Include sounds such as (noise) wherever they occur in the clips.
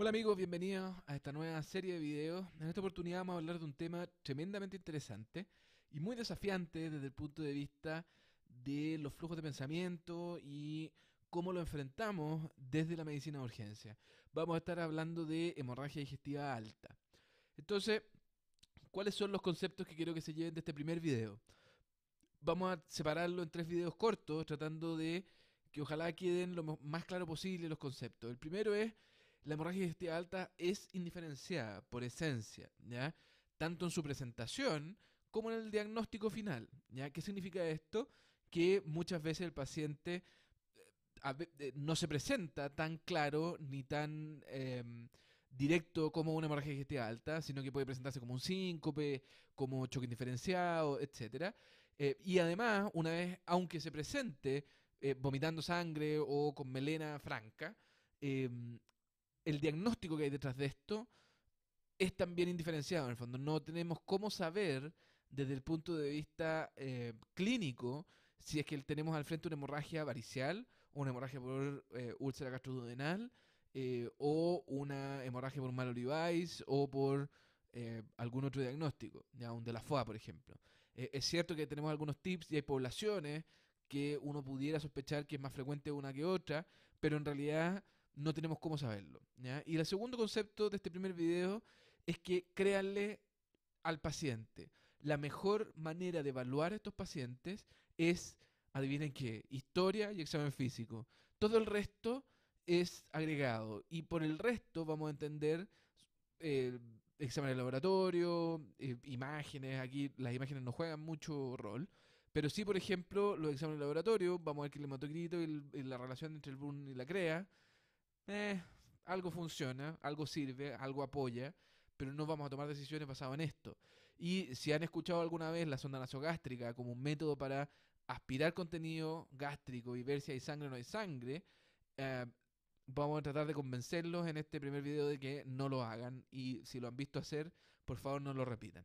Hola amigos, bienvenidos a esta nueva serie de videos. En esta oportunidad vamos a hablar de un tema tremendamente interesante y muy desafiante desde el punto de vista de los flujos de pensamiento y cómo lo enfrentamos desde la medicina de urgencia. Vamos a estar hablando de hemorragia digestiva alta. Entonces, ¿cuáles son los conceptos que quiero que se lleven de este primer video? Vamos a separarlo en tres videos cortos tratando de que ojalá queden lo más claro posible los conceptos. El primero es la hemorragia digestiva alta es indiferenciada por esencia, ¿ya? tanto en su presentación como en el diagnóstico final. ¿ya? ¿Qué significa esto? Que muchas veces el paciente eh, eh, no se presenta tan claro ni tan em, directo como una hemorragia digestiva alta, sino que puede presentarse como un síncope, como choque indiferenciado, etc. Eh, y además, una vez, aunque se presente vomitando sangre o con melena franca, em, el diagnóstico que hay detrás de esto es también indiferenciado en el fondo. No tenemos cómo saber desde el punto de vista eh, clínico si es que tenemos al frente una hemorragia varicial, una hemorragia por eh, úlcera gastroduodenal, eh, o una hemorragia por mal olivais, o por algún otro diagnóstico, ya un de la FOA, por ejemplo. es cierto que tenemos algunos tips y hay poblaciones que uno pudiera sospechar que es más frecuente una que otra, pero en realidad no tenemos cómo saberlo. Y el segundo concepto de este primer video es que créanle al paciente. La mejor manera de evaluar a estos pacientes es, adivinen qué, historia y examen físico. Todo el resto es agregado y por el resto vamos a entender eh, examen de laboratorio, eh, imágenes, aquí las imágenes no juegan mucho rol. Pero sí, por ejemplo, los exámenes de laboratorio, vamos a ver que el hematocrito y, la relación entre el boom y la crea, eh, algo funciona, algo sirve, algo apoya, pero no vamos a tomar decisiones basadas en esto. Y si han escuchado alguna vez la sonda nasogástrica como un método para aspirar contenido gástrico y ver si hay sangre o no hay sangre, eh, vamos a tratar de convencerlos en este primer video de que no lo hagan y si lo han visto hacer, por favor no lo repitan.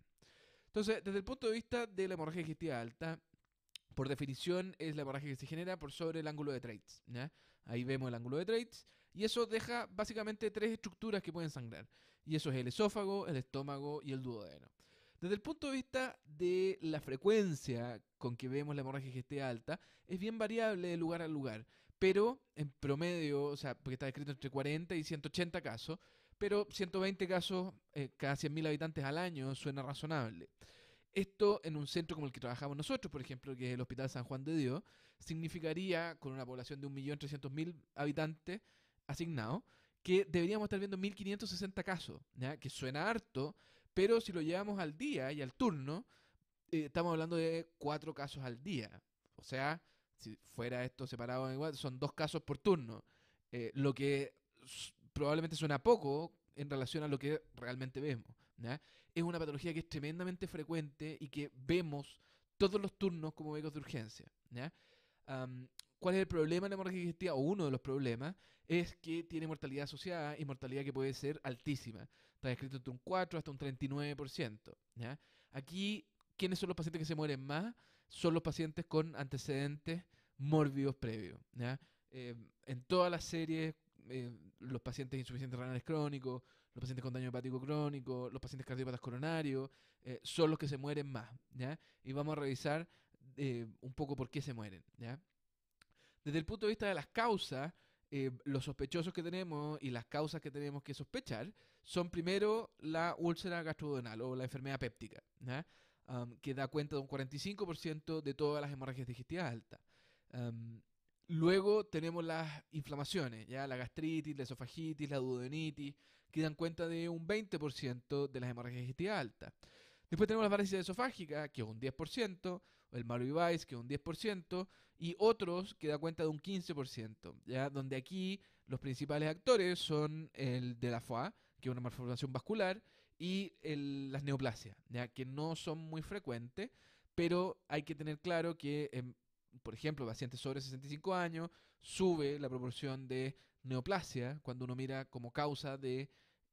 Entonces, desde el punto de vista de la hemorragia digestiva alta, por definición es la hemorragia que se genera por sobre el ángulo de traits. Ahí vemos el ángulo de traits. Y eso deja básicamente tres estructuras que pueden sangrar. Y eso es el esófago, el estómago y el duodeno. Desde el punto de vista de la frecuencia con que vemos la hemorragia que esté alta, es bien variable de lugar a lugar, pero en promedio, o sea, porque está descrito entre 40 y 180 casos, pero 120 casos eh, cada 100.000 habitantes al año suena razonable. Esto en un centro como el que trabajamos nosotros, por ejemplo, que es el Hospital San Juan de Dios, significaría con una población de 1.300.000 habitantes asignado, que deberíamos estar viendo 1560 casos, que suena harto, pero si lo llevamos al día y al turno, eh, estamos hablando de cuatro casos al día. O sea, si fuera esto separado igual, son dos casos por turno, eh, lo que probablemente suena poco en relación a lo que realmente vemos. Es una patología que es tremendamente frecuente y que vemos todos los turnos como médicos de urgencia. ¿Cuál es el problema de la hemorragia digestiva? O uno de los problemas es que tiene mortalidad asociada y mortalidad que puede ser altísima. Está descrito entre un 4 hasta un 39%. ¿ya? Aquí, ¿quiénes son los pacientes que se mueren más? Son los pacientes con antecedentes mórbidos previos. Em, en todas las series, eh, los pacientes insuficientes renales crónicos, los pacientes con daño hepático crónico, los pacientes cardiopatas coronarios, eh, son los que se mueren más. Y vamos a revisar eh, un poco por qué se mueren desde el punto de vista de las causas, eh, los sospechosos que tenemos y las causas que tenemos que sospechar son primero la úlcera gastrodenal o la enfermedad péptica, um, que da cuenta de un 45% de todas las hemorragias digestivas altas. Um, luego tenemos las inflamaciones, ya la gastritis, la esofagitis, la duodenitis, que dan cuenta de un 20% de las hemorragias digestivas altas. Después tenemos la varices esofágica, que es un 10%, el y Vice, que es un 10%, y otros que da cuenta de un 15%, ¿ya? donde aquí los principales actores son el de la FOA, que es una malformación vascular, y las neoplasias, ¿ya? que no son muy frecuentes, pero hay que tener claro que, em, por ejemplo, pacientes sobre 65 años, sube la proporción de neoplasia cuando uno mira como causa de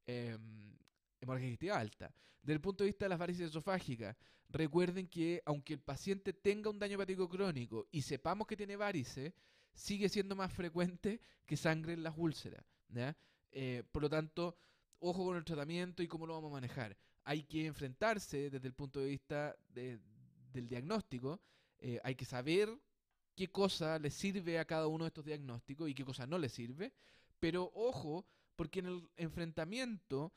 em, hemorragia digestiva alta. Desde el punto de vista de las varices esofágicas, recuerden que aunque el paciente tenga un daño hepático crónico y sepamos que tiene varices, sigue siendo más frecuente que sangre en las úlceras. Eh, por lo tanto, ojo con el tratamiento y cómo lo vamos a manejar. Hay que enfrentarse desde el punto de vista del diagnóstico, eh, hay que saber qué cosa le sirve a cada uno de estos diagnósticos y qué cosa no le sirve, pero ojo, porque en el enfrentamiento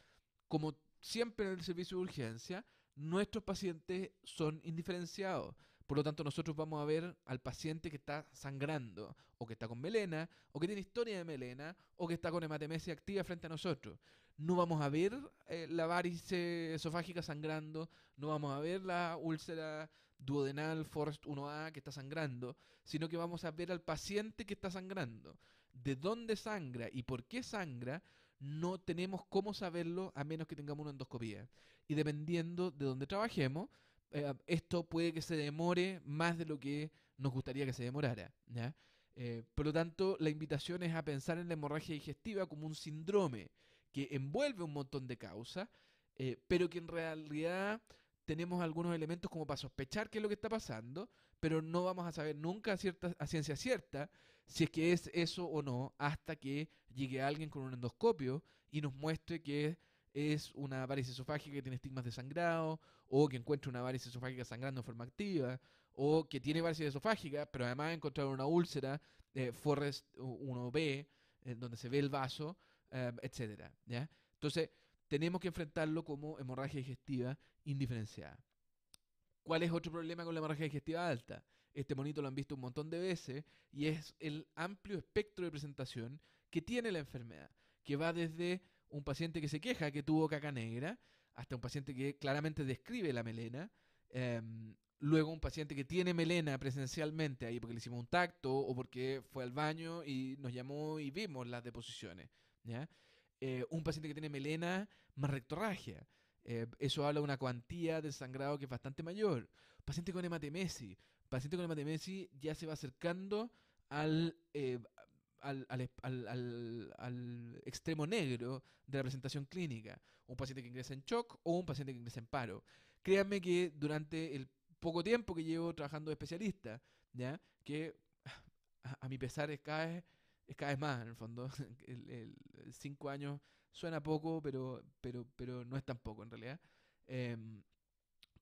como siempre en el servicio de urgencia, nuestros pacientes son indiferenciados. Por lo tanto, nosotros vamos a ver al paciente que está sangrando, o que está con melena, o que tiene historia de melena, o que está con hematemesia activa frente a nosotros. No vamos a ver eh, la varice esofágica sangrando, no vamos a ver la úlcera duodenal Forrest 1A que está sangrando, sino que vamos a ver al paciente que está sangrando. De dónde sangra y por qué sangra no tenemos cómo saberlo a menos que tengamos una endoscopía. Y dependiendo de dónde trabajemos, eh, ah, esto puede que se demore más de lo que nos gustaría que se demorara. Eh, por lo tanto, la invitación es a pensar en la hemorragia digestiva como un síndrome que envuelve un montón de causas, eh, pero que en realidad tenemos algunos elementos como para sospechar qué es lo que está pasando, pero no vamos a saber nunca a, cierta, ciencia cierta si es que es eso o no, hasta que llegue alguien con un endoscopio y nos muestre que es una varice esofágica que tiene estigmas de sangrado, o que encuentra una varice esofágica sangrando en forma activa, o que tiene varice esofágica, pero además encontrar una úlcera, eh, Forrest 1B, en eh, donde se ve el vaso, etc. Eh, etcétera, ¿ya? Entonces, tenemos que enfrentarlo como hemorragia digestiva indiferenciada. ¿Cuál es otro problema con la hemorragia digestiva alta? Este bonito lo han visto un montón de veces y es el amplio espectro de presentación que tiene la enfermedad, que va desde un paciente que se queja que tuvo caca negra hasta un paciente que claramente describe la melena, em, luego un paciente que tiene melena presencialmente ahí porque le hicimos un tacto o porque fue al baño y nos llamó y vimos las deposiciones. ¿ya? Eh, un paciente que tiene melena más rectorragia. Eh, eso habla de una cuantía de sangrado que es bastante mayor. Paciente con hematemesis. Paciente con hematemesis ya se va acercando eh, al, al, al, al, extremo negro de la presentación clínica. Un paciente que ingresa en shock o un paciente que ingresa en paro. Créanme que durante el poco tiempo que llevo trabajando de especialista, ¿ya? que (sighs) a, mi pesar es cada es cada vez más, en el fondo. (laughs) El, cinco años suena poco, pero, pero, pero no es tan poco en realidad. Em,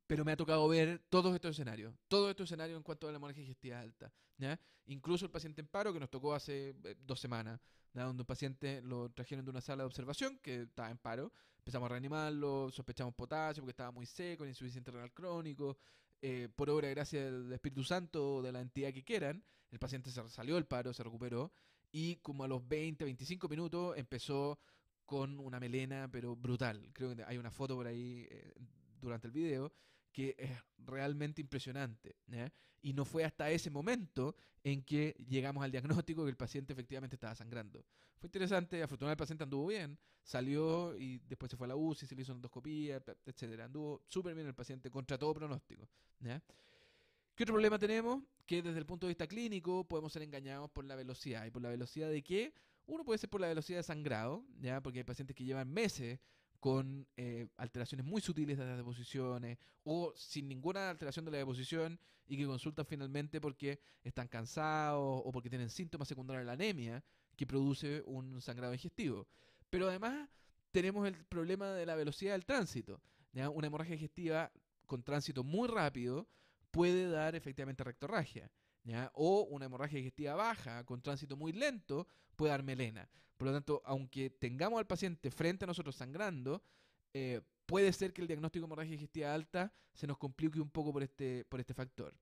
pero me ha tocado ver todos estos escenarios, todos estos escenarios en cuanto a la hemorragia digestiva alta. ¿ya? Incluso el paciente en paro que nos tocó hace eh, dos semanas, donde un paciente lo trajeron de una sala de observación que estaba en paro, empezamos a reanimarlo, sospechamos potasio porque estaba muy seco, insuficiente renal crónico, eh, por obra y gracia del Espíritu Santo o de la entidad que quieran, el paciente se salió del paro, se recuperó y como a los 20, 25 minutos empezó con una melena, pero brutal. Creo que hay una foto por ahí eh, durante el video que es realmente impresionante. Y no fue hasta ese momento en que llegamos al diagnóstico que el paciente efectivamente estaba sangrando. Fue interesante, afortunadamente el paciente anduvo bien, salió y después se fue a la UCI, se le hizo endoscopía, etcétera. Anduvo súper bien el paciente contra todo pronóstico. ¿eh? ¿Qué otro problema tenemos? Que desde el punto de vista clínico podemos ser engañados por la velocidad. ¿Y por la velocidad de qué? Uno puede ser por la velocidad de sangrado, ¿ya? Porque hay pacientes que llevan meses con eh, alteraciones muy sutiles de las deposiciones o sin ninguna alteración de la deposición y que consultan finalmente porque están cansados o porque tienen síntomas secundarios de la anemia que produce un sangrado digestivo. Pero además tenemos el problema de la velocidad del tránsito, Una hemorragia digestiva con tránsito muy rápido puede dar efectivamente rectorragia. O una hemorragia digestiva baja con tránsito muy lento puede dar melena. Por lo tanto, aunque tengamos al paciente frente a nosotros sangrando, eh, puede ser que el diagnóstico de hemorragia digestiva alta se nos complique un poco por este, por este factor.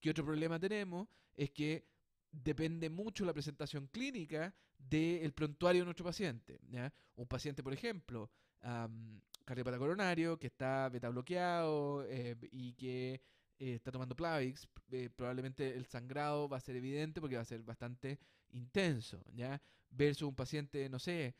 ¿Qué otro problema tenemos? Es que depende mucho la presentación clínica del prontuario de nuestro paciente. ¿ya? Un paciente, por ejemplo, um, cardiopata coronario, que está beta bloqueado eh, y que eh, está tomando Plavix, eh, probablemente el sangrado va a ser evidente porque va a ser bastante intenso, ¿ya? Versus un paciente, no sé,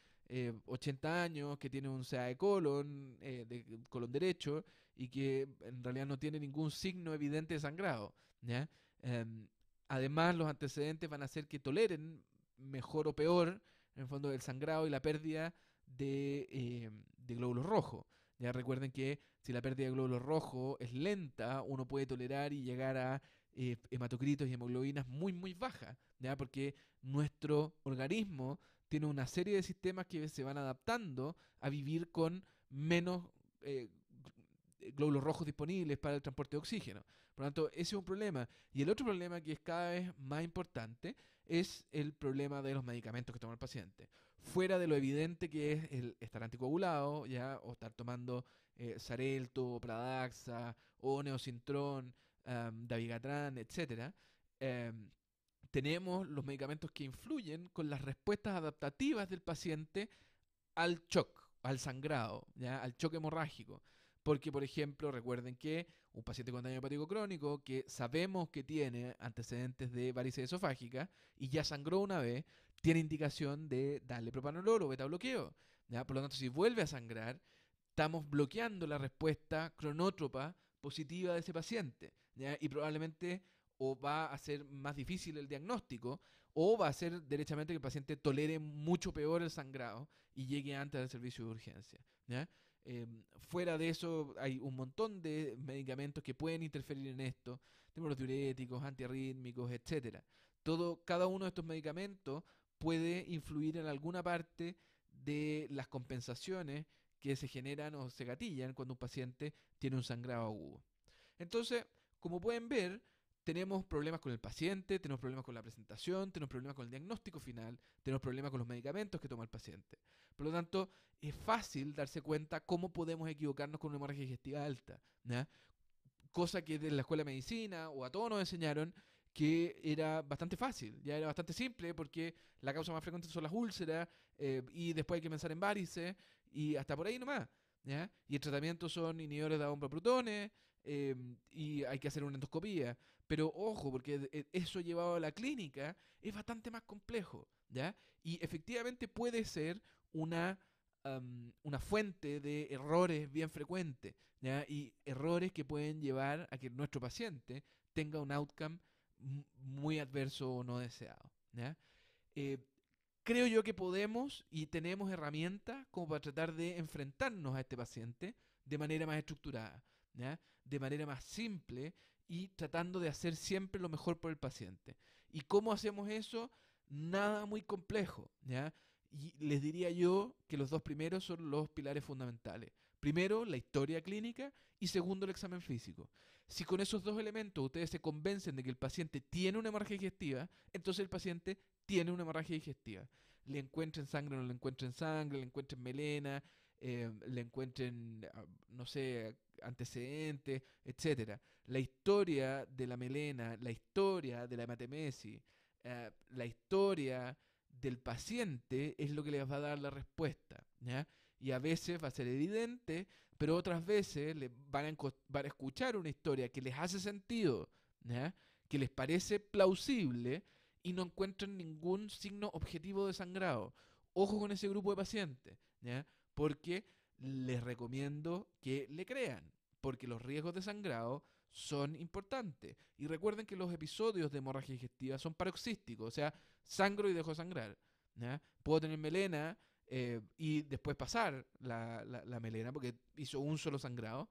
80 eh, años, que tiene un CA de colon, de colon derecho, y que en realidad no tiene ningún signo evidente de sangrado, ¿ya? Em, además, los antecedentes van a hacer que toleren mejor o peor, en el fondo, el sangrado y la pérdida de, de glóbulos rojos. Ya recuerden que si la pérdida de glóbulos rojos es lenta, uno puede tolerar y llegar a eh, hematocritos y hemoglobinas muy, muy bajas, ¿ya? Porque nuestro organismo tiene una serie de sistemas que se van adaptando a vivir con menos eh, glóbulos rojos disponibles para el transporte de oxígeno. Por lo tanto, ese es un problema. Y el otro problema que es cada vez más importante es el problema de los medicamentos que toma el paciente. Fuera de lo evidente que es el estar anticoagulado, ya, o estar tomando Sarelto, eh, Pradaxa, o Davigatran, etc., em, tenemos los medicamentos que influyen con las respuestas adaptativas del paciente al shock, al sangrado, al choque hemorrágico. Porque, por ejemplo, recuerden que un paciente con daño hepático crónico que sabemos que tiene antecedentes de varices esofágicas, y ya sangró una vez, tiene indicación de darle propanoloro o beta bloqueo. ¿ya? Por lo tanto, si vuelve a sangrar, estamos bloqueando la respuesta cronótropa positiva de ese paciente. Y probablemente o va a ser más difícil el diagnóstico, o va a ser derechamente que el paciente tolere mucho peor el sangrado y llegue antes al servicio de urgencia. Em, fuera de eso hay un montón de medicamentos que pueden interferir en esto. Tenemos los diuréticos, antiarrítmicos, etc. cada uno de estos medicamentos puede influir en alguna parte de las compensaciones que se generan o se gatillan cuando un paciente tiene un sangrado agudo. Entonces, como pueden ver, tenemos problemas con el paciente, tenemos problemas con la presentación, tenemos problemas con el diagnóstico final, tenemos problemas con los medicamentos que toma el paciente. Por lo tanto, es fácil darse cuenta cómo podemos equivocarnos con una hemorragia digestiva alta. Cosa que de la escuela de medicina o a todos nos enseñaron que era bastante fácil, ya era bastante simple, porque la causa más frecuente son las úlceras, eh, y después hay que pensar en varices, y hasta por ahí nomás. ¿ya? Y el tratamiento son inhibidores de bomba protones, Em, y hay que hacer una endoscopía. Pero ojo, porque e, eso llevado a la clínica es bastante más complejo, ¿ya? Y efectivamente puede ser una, una fuente de errores bien frecuentes, ¿ya? Y errores que pueden llevar a que nuestro paciente tenga un outcome muy adverso o no deseado, ¿ya? Eh, creo yo que podemos y tenemos herramientas como para tratar de enfrentarnos a este paciente de manera más estructurada de manera más simple y tratando de hacer siempre lo mejor por el paciente. ¿Y cómo hacemos eso? Nada muy complejo. ¿ya? Y les diría yo que los dos primeros son los pilares fundamentales. Primero, la historia clínica y segundo, el examen físico. Si con esos dos elementos ustedes se convencen de que el paciente tiene una hemorragia digestiva, entonces el paciente tiene una hemorragia digestiva. Le encuentren sangre o no le encuentren sangre, le encuentren melena, Em, le encuentren, ah, no sé, antecedentes, etc. La historia de la melena, la historia de la hematemesis, ah, la historia del paciente es lo que les va a dar la respuesta. ¿ya? Y a veces va a ser evidente, pero otras veces les van, a van a escuchar una historia que les hace sentido, ¿ya? que les parece plausible y no encuentran ningún signo objetivo de sangrado. Ojo con ese grupo de pacientes. ¿ya? porque les recomiendo que le crean, porque los riesgos de sangrado son importantes. Y recuerden que los episodios de hemorragia digestiva son paroxísticos, o sea, sangro y dejo sangrar. Puedo tener melena eh, y después pasar la, melena porque hizo un solo sangrado.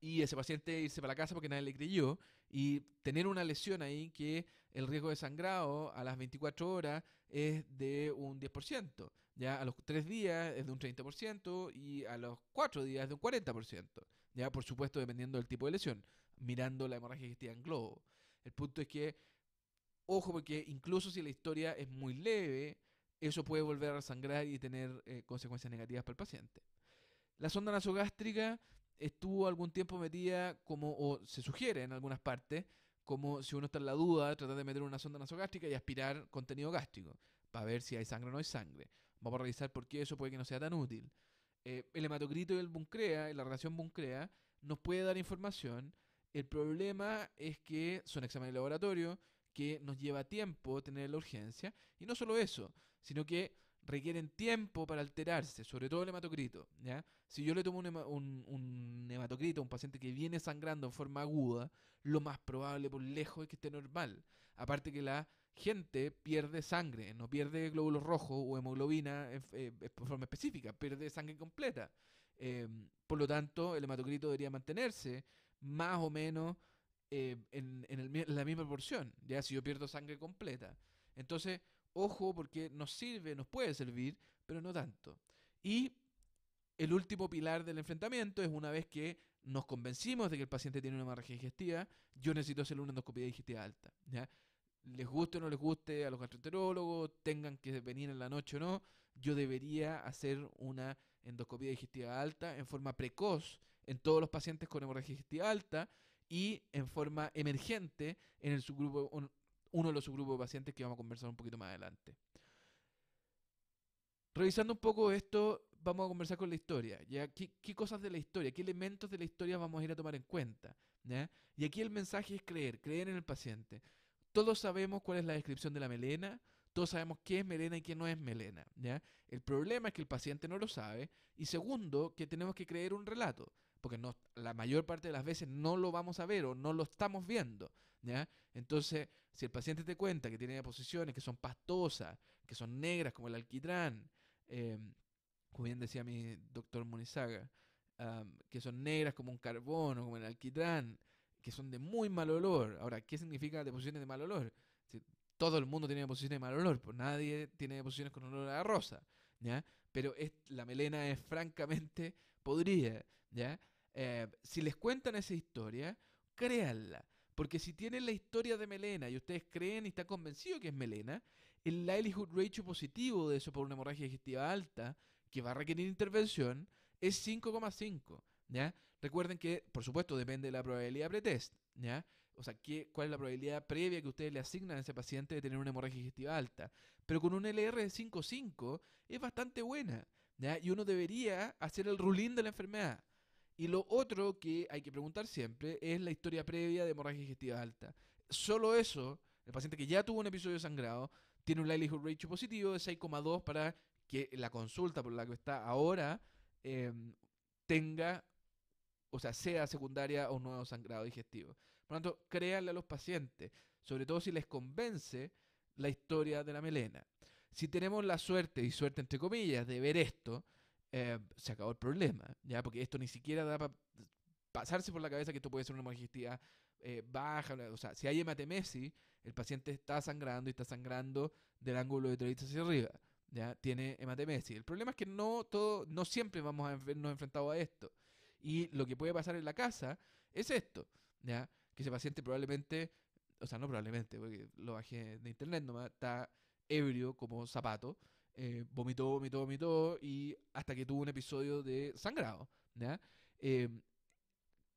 y ese paciente irse para la casa porque nadie le creyó y tener una lesión ahí que el riesgo de sangrado a las 24 horas es de un 10% ya a los tres días es de un 30% y a los cuatro días es de un 40%, ya por supuesto dependiendo del tipo de lesión, mirando la hemorragia que en globo. El punto es que, ojo, porque incluso si la historia es muy leve, eso puede volver a sangrar y tener eh, consecuencias negativas para el paciente. La sonda nasogástrica estuvo algún tiempo metida como, o se sugiere en algunas partes, como si uno está en la duda, tratar de meter una sonda nasogástrica y aspirar contenido gástrico para ver si hay sangre o no hay sangre. Vamos a revisar por qué eso puede que no sea tan útil. Eh, el hematocrito y el Buncrea, la relación Buncrea, nos puede dar información. El problema es que son exámenes de laboratorio, que nos lleva tiempo tener la urgencia. Y no solo eso, sino que requieren tiempo para alterarse, sobre todo el hematocrito. ¿ya? Si yo le tomo un, un, hematocrito a un paciente que viene sangrando en forma aguda, lo más probable por lejos es que esté normal. Aparte que la gente pierde sangre, no pierde glóbulos rojos o hemoglobina en, eh, forma específica, pierde sangre completa. Em, por lo tanto, el hematocrito debería mantenerse más o menos eh, en, la misma proporción, ya si yo pierdo sangre completa. Entonces, ojo porque nos sirve, nos puede servir, pero no tanto. Y el último pilar del enfrentamiento es una vez que nos convencimos de que el paciente tiene una hemorragia digestiva, yo necesito hacer una endoscopía digestiva alta. ¿ya? les guste o no les guste a los gastroenterólogos, tengan que venir en la noche o no, yo debería hacer una endoscopía digestiva alta en forma precoz en todos los pacientes con hemorragia digestiva alta y en forma emergente en el subgrupo, uno de los subgrupos de pacientes que vamos a conversar un poquito más adelante. Revisando un poco esto, vamos a conversar con la historia. ¿Qué, cosas de la historia, qué elementos de la historia vamos a ir a tomar en cuenta? Y aquí el mensaje es creer, creer en el paciente. Todos sabemos cuál es la descripción de la melena, todos sabemos qué es melena y qué no es melena. ¿ya? El problema es que el paciente no lo sabe y segundo, que tenemos que creer un relato, porque la mayor parte de las veces no lo vamos a ver o no lo estamos viendo. ¿ya? Entonces, si el paciente te cuenta que tiene deposiciones que son pastosas, que son negras como el alquitrán, em, como bien decía mi doctor Munizaga, que son negras como un carbón o como el alquitrán, que son de muy mal olor. Ahora, ¿qué significa deposiciones de mal olor? Si, todo el mundo tiene deposiciones de mal olor, pues nadie tiene deposiciones con olor a rosa, ¿ya? Pero es, la melena es francamente podrida, ¿ya? Eh, si les cuentan esa historia, créanla. Porque si tienen la historia de Melena y ustedes creen y están convencidos que es Melena, el likelihood ratio positivo de eso por una hemorragia digestiva alta, que va a requerir intervención, es 5,5. ¿ya? Recuerden que, por supuesto, depende de la probabilidad pretest, ¿ya? O sea, ¿qué, ¿cuál es la probabilidad previa que ustedes le asignan a ese paciente de tener una hemorragia digestiva alta? Pero con un LR de 5.5 es bastante buena, ¿ya? Y uno debería hacer el ruling de la enfermedad. Y lo otro que hay que preguntar siempre es la historia previa de hemorragia digestiva alta. Solo eso, el paciente que ya tuvo un episodio sangrado, tiene un likelihood ratio positivo de 6,2 para que la consulta por la que está ahora em, tenga o sea, sea secundaria o un nuevo sangrado digestivo. Por lo tanto, créanle a los pacientes, sobre todo si les convence la historia de la melena. Si tenemos la suerte, y suerte entre comillas, de ver esto, eh, se acabó el problema, ¿ya? Porque esto ni siquiera da para pasarse por la cabeza que esto puede ser una hemorragia eh, baja. O sea, si hay hematemesis, el paciente está sangrando y está sangrando del ángulo de entrevista hacia arriba. ¿ya? Tiene hematemesis. El problema es que no, todo, no siempre vamos a vernos enfrentados a esto. Y lo que puede pasar en la casa es esto, ¿ya? Que ese paciente probablemente, o sea, no probablemente, porque lo bajé de internet nomás, está ebrio como zapato, eh, vomitó, vomitó, vomitó, y hasta que tuvo un episodio de sangrado, ¿ya? Em,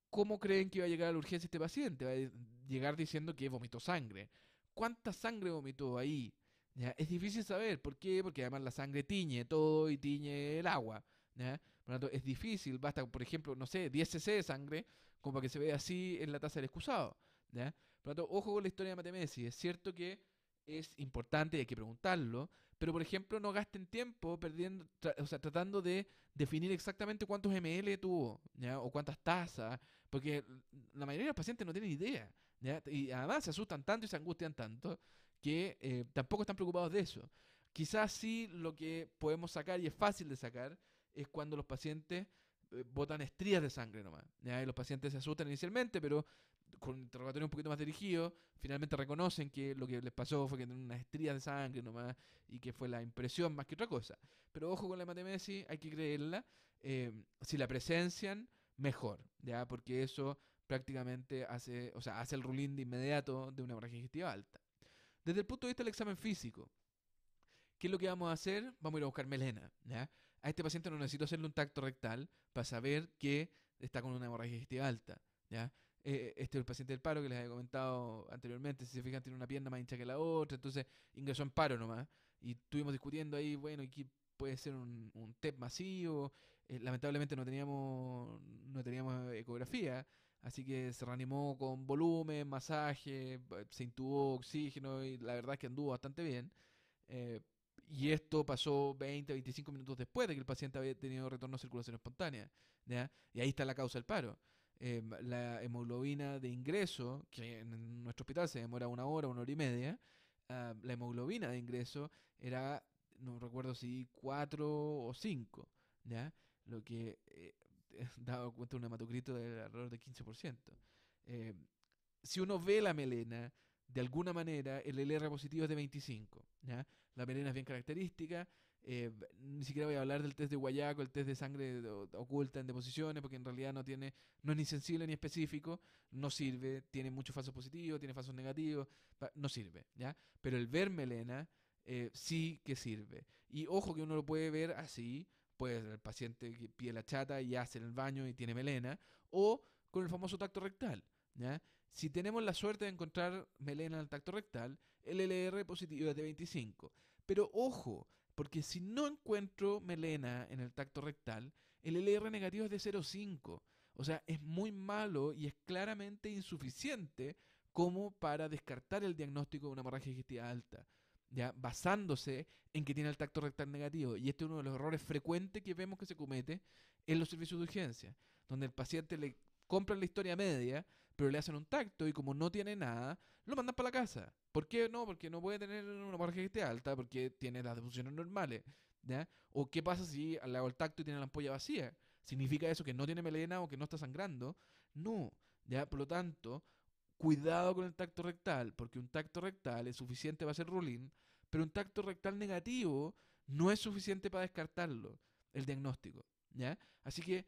¿Cómo creen que va a llegar a la urgencia este paciente? Va a llegar diciendo que vomitó sangre. ¿Cuánta sangre vomitó ahí? ¿Ya? Es difícil saber. ¿Por qué? Porque además la sangre tiñe todo y tiñe el agua. ¿ya? Por lo tanto, es difícil, basta, por ejemplo, no sé, 10 cc de sangre, como para que se vea así en la tasa del excusado. ¿ya? Por lo tanto, ojo con la historia de Matemesi. Es cierto que es importante y hay que preguntarlo, pero por ejemplo, no gasten tiempo perdiendo, o sea, tratando de definir exactamente cuántos ml tuvo, o cuántas tasas, porque la mayoría de los pacientes no tienen idea, y además se asustan tanto y se angustian tanto que eh, tampoco están preocupados de eso. Quizás sí lo que podemos sacar, y es fácil de sacar, es cuando los pacientes eh, botan estrías de sangre nomás. Y los pacientes se asustan inicialmente, pero con interrogatorio un poquito más dirigido, finalmente reconocen que lo que les pasó fue que tenían unas estrías de sangre nomás y que fue la impresión más que otra cosa. Pero ojo con la hematemesis, hay que creerla. Eh, si la presencian, mejor, ¿ya? porque eso prácticamente hace, o sea, hace el ruling de inmediato de una hemorragia digestiva alta. Desde el punto de vista del examen físico, ¿qué es lo que vamos a hacer? Vamos a ir a buscar melena. ¿ya? a este paciente no necesito hacerle un tacto rectal para saber que está con una hemorragia digestiva alta. ¿ya? Eh, eh, este es el paciente del paro que les había comentado anteriormente. Si se fijan, tiene una pierna más hincha que la otra, entonces ingresó en paro nomás. Y estuvimos discutiendo ahí, bueno, qué puede ser un, un TEP masivo. Eh, lamentablemente no teníamos, no teníamos ecografía. Así que se reanimó con volumen, masaje, se intubó oxígeno y la verdad es que anduvo bastante bien. Y esto pasó 20, 25 minutos después de que el paciente había tenido retorno a circulación espontánea. Y ahí está la causa del paro. Eh, la hemoglobina de ingreso, que en nuestro hospital se demora una hora, una hora y media, ah, la hemoglobina de ingreso era, no recuerdo si 4 o 5, ¿ya? lo que dado eh, (laughs) daba cuenta un hematocrito de error de 15%. si uno ve la melena, de alguna manera el LR positivo es de 25. La melena es bien característica. Eh, ni siquiera voy a hablar del test de Guayaco, el test de sangre oculta en deposiciones, porque en realidad no tiene, no es ni sensible ni específico, no sirve, tiene muchos falsos positivos, tiene falsos negativos, no sirve, ¿ya? Pero el ver melena eh, sí que sirve. Y ojo que uno lo puede ver así, pues el paciente que pide la chata y hace en el baño y tiene melena, o con el famoso tacto rectal. Si tenemos la suerte de encontrar melena en el tacto rectal, el LR positivo es de 25. Pero ojo, porque si no encuentro melena en el tacto rectal, el LR negativo es de 0,5. O sea, es muy malo y es claramente insuficiente como para descartar el diagnóstico de una hemorragia digestiva alta. basándose en que tiene el tacto rectal negativo. Y este es uno de los errores frecuentes que vemos que se comete en los servicios de urgencia, donde el paciente le compran la historia media, pero le hacen un tacto y como no tiene nada, lo mandan para la casa. ¿Por qué no? Porque no puede tener una margen que esté alta, porque tiene las defunciones normales. ¿ya? ¿O qué pasa si le hago el tacto y tiene la ampolla vacía? ¿Significa eso que no tiene melena o que no está sangrando? No. ¿ya? Por lo tanto, cuidado con el tacto rectal, porque un tacto rectal es suficiente para hacer ruling, pero un tacto rectal negativo no es suficiente para descartarlo, el diagnóstico. ¿ya? Así que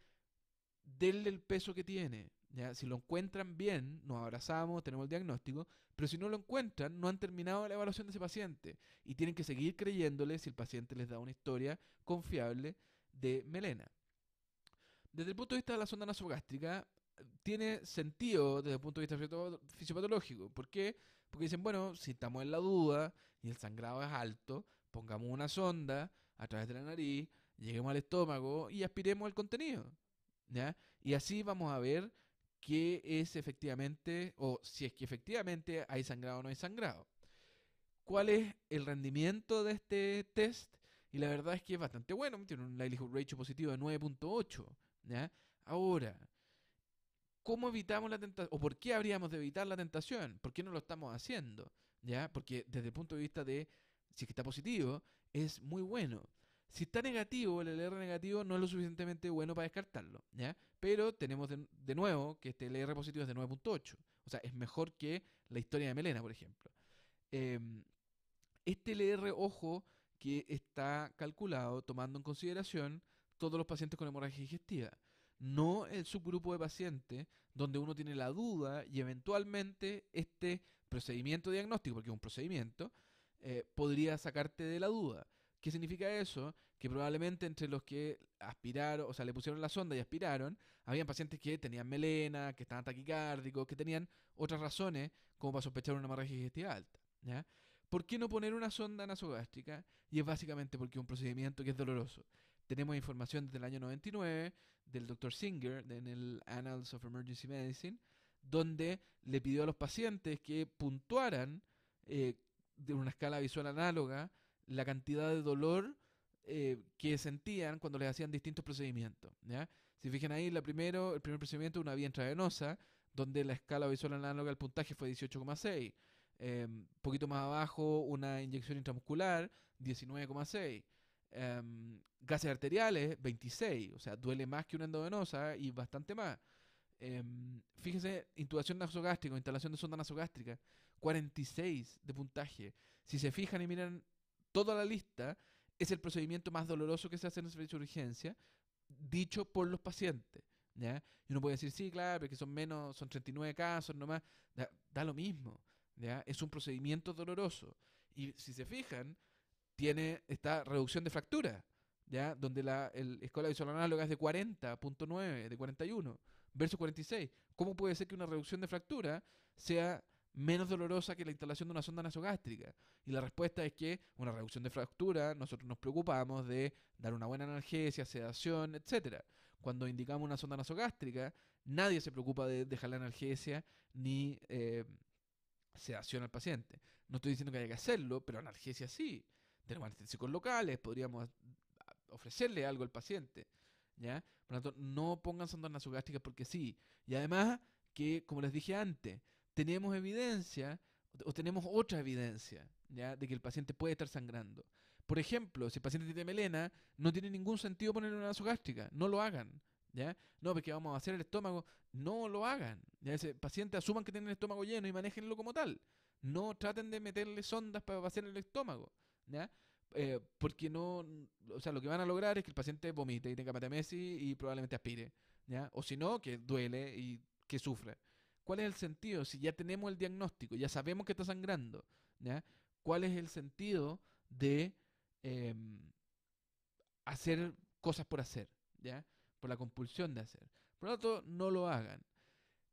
denle el peso que tiene. ¿ya? Si lo encuentran bien, nos abrazamos, tenemos el diagnóstico, pero si no lo encuentran, no han terminado la evaluación de ese paciente y tienen que seguir creyéndole si el paciente les da una historia confiable de melena. Desde el punto de vista de la sonda nasogástrica, tiene sentido desde el punto de vista fisiopatológico. ¿Por qué? Porque dicen, bueno, si estamos en la duda y el sangrado es alto, pongamos una sonda a través de la nariz, lleguemos al estómago y aspiremos el contenido. Y así vamos a ver qué es efectivamente, o si es que efectivamente hay sangrado o no hay sangrado. ¿Cuál es el rendimiento de este test? Y la verdad es que es bastante bueno, tiene un likelihood ratio positivo de 9.8. Ahora, ¿cómo evitamos la tentación? ¿O por qué habríamos de evitar la tentación? ¿Por qué no lo estamos haciendo? Porque desde el punto de vista de si es que está positivo, es muy bueno. Si está negativo, el LR negativo no es lo suficientemente bueno para descartarlo, Pero tenemos de, nuevo que este LR positivo es de 9.8, o sea, es mejor que la historia de Melena, por ejemplo. Em, este LR, ojo, que está calculado tomando en consideración todos los pacientes con hemorragia digestiva, no el subgrupo de pacientes donde uno tiene la duda y eventualmente este procedimiento diagnóstico, porque es un procedimiento, eh, podría sacarte de la duda. ¿Qué significa eso? Que probablemente entre los que aspiraron, o sea, le pusieron la sonda y aspiraron, habían pacientes que tenían melena, que estaban taquicárdicos, que tenían otras razones como para sospechar una hemorragia digestiva alta. ¿Por qué no poner una sonda nasogástrica? Y es básicamente porque es un procedimiento que es doloroso. Tenemos información desde el año 99 del doctor Singer en el Annals of Emergency Medicine, donde le pidió a los pacientes que puntuaran eh, de una escala visual análoga la cantidad de dolor eh, que sentían cuando les hacían distintos procedimientos. Si fijan ahí, la primero, el primer procedimiento, una vía intravenosa, donde la escala visual análoga al puntaje fue 18,6. Eh, em, poquito más abajo, una inyección intramuscular, 19,6. Em, gases arteriales, 26. O sea, duele más que una endovenosa y bastante más. Em, Fíjense, intubación nasogástrica, instalación de sonda nasogástrica, 46 de puntaje. Si se fijan y miran toda la lista es el procedimiento más doloroso que se hace en el servicio de urgencia, dicho por los pacientes. ¿ya? Y uno puede decir, sí, claro, porque son menos, son 39 casos nomás, da, da lo mismo. ¿ya? Es un procedimiento doloroso. Y si se fijan, tiene esta reducción de fractura, ¿ya? donde la el escuela visual análoga es de 40.9, de 41, versus 46. ¿Cómo puede ser que una reducción de fractura sea menos dolorosa que la instalación de una sonda nasogástrica. Y la respuesta es que una reducción de fractura, nosotros nos preocupamos de dar una buena analgesia, sedación, etc. Cuando indicamos una sonda nasogástrica, nadie se preocupa de dejar la analgesia ni eh, sedación al paciente. No estoy diciendo que haya que hacerlo, pero analgesia sí. Tenemos anestésicos locales, podríamos ah, ofrecerle algo al paciente. ¿Ya? Por lo tanto, no pongan sondas nasogástricas porque sí. Y además, que como les dije antes, tenemos evidencia o tenemos otra evidencia de que el paciente puede estar sangrando. Por ejemplo, si el paciente tiene melena, no tiene ningún sentido ponerle una gástrica no lo hagan. ¿Ya? No, porque vamos a hacer el estómago. No lo hagan. ¿ya? Ese paciente asuman que tiene el estómago lleno y manéjenlo como tal. No traten de meterle sondas para vaciar el estómago. Eh, porque no, sea, lo que van a lograr es que el paciente vomite y tenga metamesis y probablemente aspire, O si no, que duele y que sufra. ¿Cuál es el sentido? Si ya tenemos el diagnóstico, ya sabemos que está sangrando, ¿cuál es el sentido de em, hacer cosas por hacer? Por la compulsión de hacer. Por lo tanto, no lo hagan.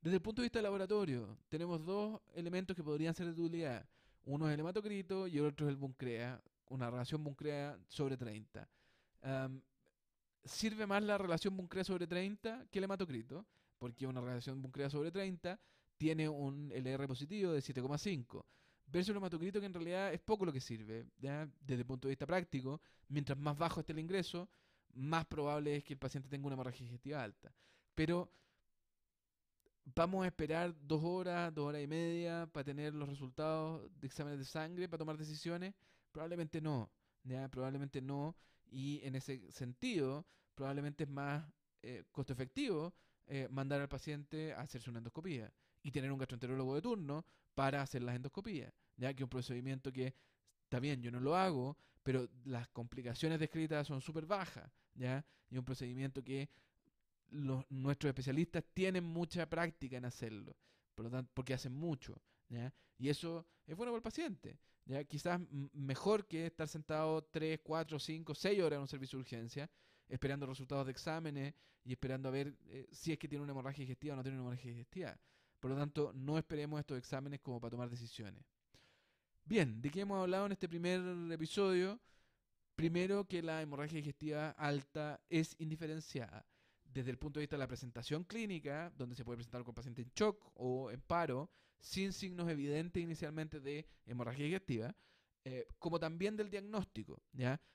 Desde el punto de vista del laboratorio, tenemos dos elementos que podrían ser de utilidad. Uno es el hematocrito y el otro es el buncrea, una relación buncrea sobre 30. sirve más la relación buncrea sobre 30 que el hematocrito porque una relación buncrea sobre 30 tiene un LR positivo de 7,5. Versus el hematocrito que en realidad es poco lo que sirve, desde el punto de vista práctico, mientras más bajo esté el ingreso, más probable es que el paciente tenga una hemorragia digestiva alta. Pero vamos a esperar dos horas, dos horas y media para tener los resultados de exámenes de sangre, para tomar decisiones. Probablemente no, probablemente no. Y en ese sentido, probablemente es más eh, costo efectivo eh, mandar al paciente a hacerse una endoscopía y tener un gastroenterólogo de turno para hacer las endoscopías, ya que un procedimiento que está bien, yo no lo hago, pero las complicaciones descritas son súper bajas, ¿ya? Y un procedimiento que los, nuestros especialistas tienen mucha práctica en hacerlo, por lo tanto, porque hacen mucho, ¿ya? Y eso es bueno para el paciente, ¿ya? Quizás mejor que estar sentado 3, 4, 5, 6 horas en un servicio de urgencia, esperando resultados de exámenes y esperando a ver eh, si es que tiene una hemorragia digestiva o no tiene una hemorragia digestiva. Por lo tanto, no esperemos estos exámenes como para tomar decisiones. Bien, ¿de qué hemos hablado en este primer episodio? Primero, que la hemorragia digestiva alta es indiferenciada desde el punto de vista de la presentación clínica, donde se puede presentar con paciente en shock o en paro, sin signos evidentes inicialmente de hemorragia digestiva, eh, como también del diagnóstico,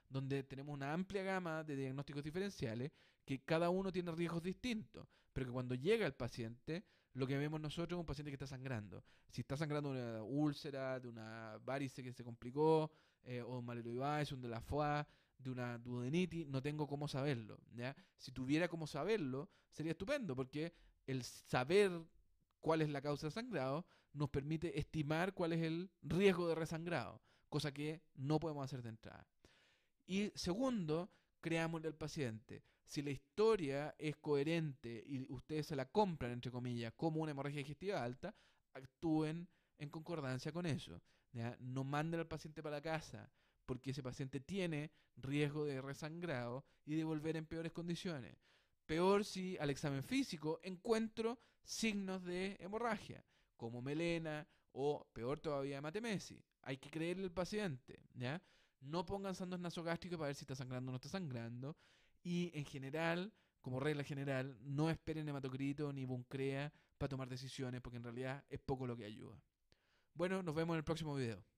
donde tenemos una amplia gama de diagnósticos diferenciales que cada uno tiene riesgos distintos, pero que cuando llega el paciente, lo que vemos nosotros es un paciente que está sangrando. Si está sangrando una úlcera, de una varice que se complicó, eh, o un es un de la foie, de una duodenitis, no tengo cómo saberlo. Si tuviera cómo saberlo, sería estupendo, porque el saber cuál es la causa de sangrado nos permite estimar cuál es el riesgo de resangrado cosa que no podemos hacer de entrada. Y segundo, creámosle al paciente. Si la historia es coherente y ustedes se la compran, entre comillas, como una hemorragia digestiva alta, actúen en concordancia con eso. No manden al paciente para casa, porque ese paciente tiene riesgo de resangrado y de volver en peores condiciones. Peor si al examen físico encuentro signos de hemorragia, como melena o, peor todavía, matemesi. Hay que creerle al paciente, ¿ya? No pongan sandos nasogástricos para ver si está sangrando o no está sangrando. Y en general, como regla general, no esperen hematocrito ni buncrea para tomar decisiones, porque en realidad es poco lo que ayuda. Bueno, nos vemos en el próximo video.